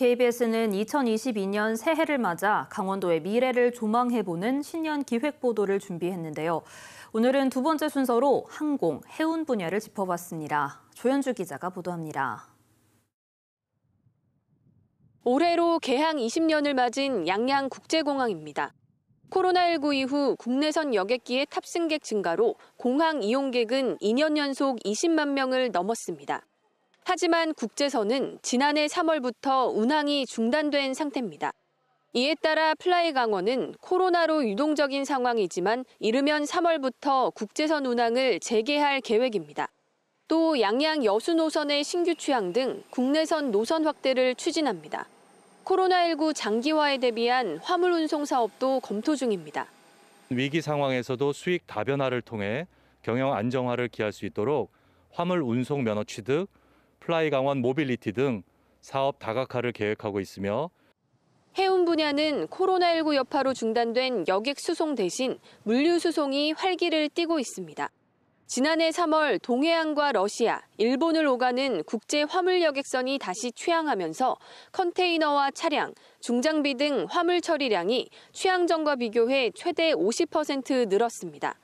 KBS는 2022년 새해를 맞아 강원도의 미래를 조망해보는 신년 기획 보도를 준비했는데요. 오늘은 두 번째 순서로 항공, 해운 분야를 짚어봤습니다. 조현주 기자가 보도합니다. 올해로 개항 20년을 맞은 양양 국제공항입니다. 코로나19 이후 국내선 여객기의 탑승객 증가로 공항 이용객은 2년 연속 20만 명을 넘었습니다. 하지만 국제선은 지난해 3월부터 운항이 중단된 상태입니다. 이에 따라 플라이 강원은 코로나로 유동적인 상황이지만 이르면 3월부터 국제선 운항을 재개할 계획입니다. 또 양양 여수 노선의 신규 취향등 국내선 노선 확대를 추진합니다. 코로나19 장기화에 대비한 화물 운송 사업도 검토 중입니다. 위기 상황에서도 수익 다변화를 통해 경영 안정화를 기할 수 있도록 화물 운송 면허 취득, 플라이 강원 모빌리티 등 사업 다각화를 계획하고 있으며 해운 분야는 코로나19 여파로 중단된 여객 수송 대신 물류 수송이 활기를 띠고 있습니다. 지난해 3월 동해안과 러시아, 일본을 오가는 국제 화물 여객선이 다시 취항하면서 컨테이너와 차량, 중장비 등 화물 처리량이 취항전과 비교해 최대 50% 늘었습니다.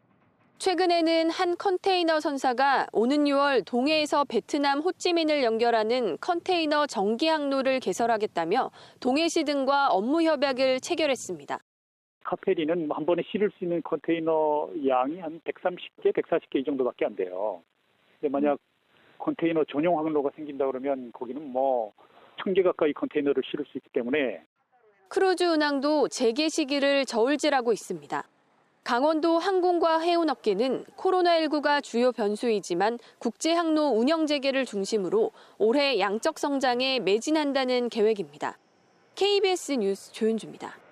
최근에는 한 컨테이너 선사가 오는 6월 동해에서 베트남 호찌민을 연결하는 컨테이너 정기 항로를 개설하겠다며 동해시 등과 업무 협약을 체결했습니다. 카페리는 뭐 한 번에 실을 수 있는 컨테이너 양이 한 130개, 140개 이 정도밖에 안 돼요. 근데 만약 컨테이너 전용 항로가 생긴다 그러면 거기는 뭐1개 가까이 컨테이너를 실을 수 있기 때문에 크루즈 운항도 재개 시기를 저울질하고 있습니다. 강원도 항공과 해운업계는 코로나19가 주요 변수이지만 국제 항로 운영 재개를 중심으로 올해 양적 성장에 매진한다는 계획입니다. KBS 뉴스 조윤주입니다.